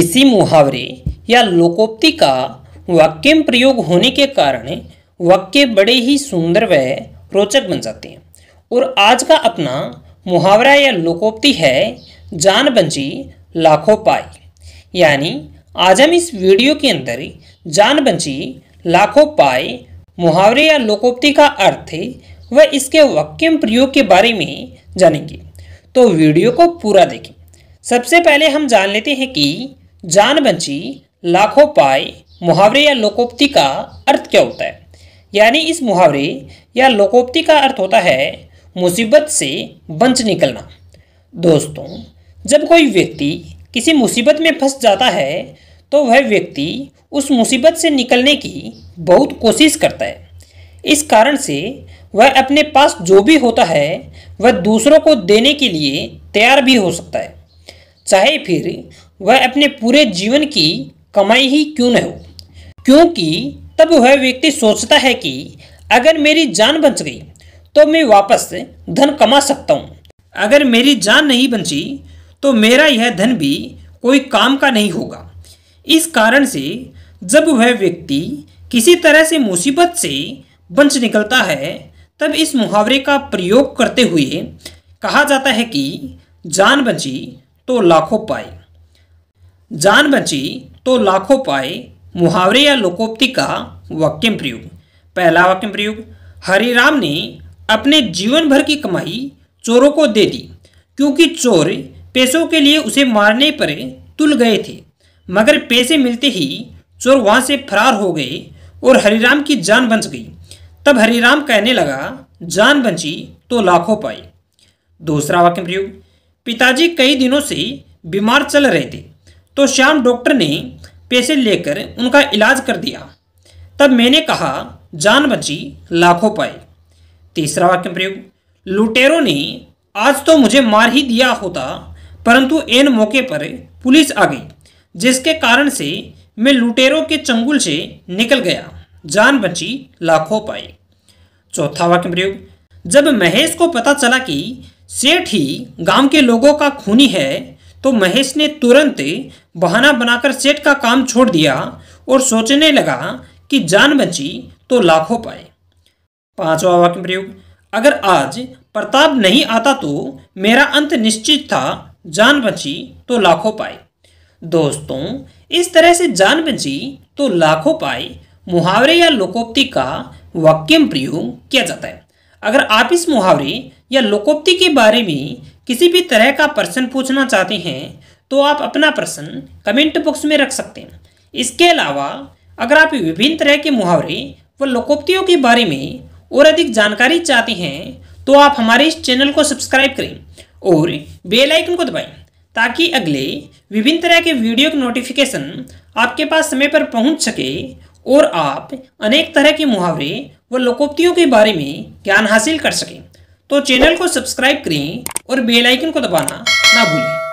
किसी मुहावरे या लोकोक्ति का वाक्य में प्रयोग होने के कारण वाक्य बड़े ही सुंदर व रोचक बन जाते हैं और आज का अपना मुहावरा या लोकोक्ति है जान बंजी लाखों पाई यानी आज हम इस वीडियो के अंदर जान बंजी लाखों पाए मुहावरे या लोकोक्ति का अर्थ व इसके वाक्य प्रयोग के बारे में जानेंगे तो वीडियो को पूरा देखें सबसे पहले हम जान लेते हैं कि जान बंची लाखों पाए मुहावरे या लोकोक्ति का अर्थ क्या होता है यानी इस मुहावरे या लोकोक्ति का अर्थ होता है मुसीबत से बंच निकलना दोस्तों जब कोई व्यक्ति किसी मुसीबत में फंस जाता है तो वह व्यक्ति उस मुसीबत से निकलने की बहुत कोशिश करता है इस कारण से वह अपने पास जो भी होता है वह दूसरों को देने के लिए तैयार भी हो सकता है चाहे फिर वह अपने पूरे जीवन की कमाई ही क्यों न हो क्योंकि तब वह व्यक्ति सोचता है कि अगर मेरी जान बच गई तो मैं वापस धन कमा सकता हूँ अगर मेरी जान नहीं बची तो मेरा यह धन भी कोई काम का नहीं होगा इस कारण से जब वह व्यक्ति किसी तरह से मुसीबत से बंच निकलता है तब इस मुहावरे का प्रयोग करते हुए कहा जाता है कि जान बची तो लाखों पाए जान बची तो लाखों पाए मुहावरे या लोकोक्ति का वाक्यम प्रयोग पहला वाक्यम प्रयोग हरिराम ने अपने जीवन भर की कमाई चोरों को दे दी क्योंकि चोर पैसों के लिए उसे मारने पर तुल गए थे मगर पैसे मिलते ही चोर वहाँ से फरार हो गए और हरिराम की जान बच गई तब हरिराम कहने लगा जान बची तो लाखों पाए दूसरा वाक्य प्रयोग पिताजी कई दिनों से बीमार चल रहे थे तो श्याम डॉक्टर ने पैसे लेकर उनका इलाज कर दिया तब मैंने कहा जान बची लाखों पाए तीसरा वाक्य प्रयोग लुटेरों ने आज तो मुझे मार ही दिया होता परंतु एन मौके पर पुलिस आ गई जिसके कारण से मैं लुटेरों के चंगुल से निकल गया जान बची लाखों पाए चौथा वाक्य प्रयोग जब महेश को पता चला कि सेठ ही गांव के लोगों का खूनी है तो महेश ने तुरंत बहाना बनाकर सेठ का काम छोड़ दिया और सोचने लगा कि जान बची तो लाखों पाए पांचवा वाक्य प्रयोग अगर आज प्रताप नहीं आता तो मेरा अंत निश्चित था जान बची तो लाखों पाए दोस्तों इस तरह से जान बची तो लाखों पाए मुहावरे या लोकोक्ति का वाक्यम प्रयोग किया जाता है अगर आप इस मुहावरे या लोकोक्ति के बारे में किसी भी तरह का प्रश्न पूछना चाहते हैं तो आप अपना प्रश्न कमेंट बॉक्स में रख सकते हैं इसके अलावा अगर आप विभिन्न तरह के मुहावरे व लोकोक्तियों के बारे में और अधिक जानकारी चाहते हैं तो आप हमारे इस चैनल को सब्सक्राइब करें और बेल आइकन को दबाएं ताकि अगले विभिन्न तरह के वीडियो के नोटिफिकेशन आपके पास समय पर पहुंच सके और आप अनेक तरह के मुहावरे व लोकोक्तियों के बारे में ज्ञान हासिल कर सकें तो चैनल को सब्सक्राइब करें और बेल आइकन को दबाना ना भूलें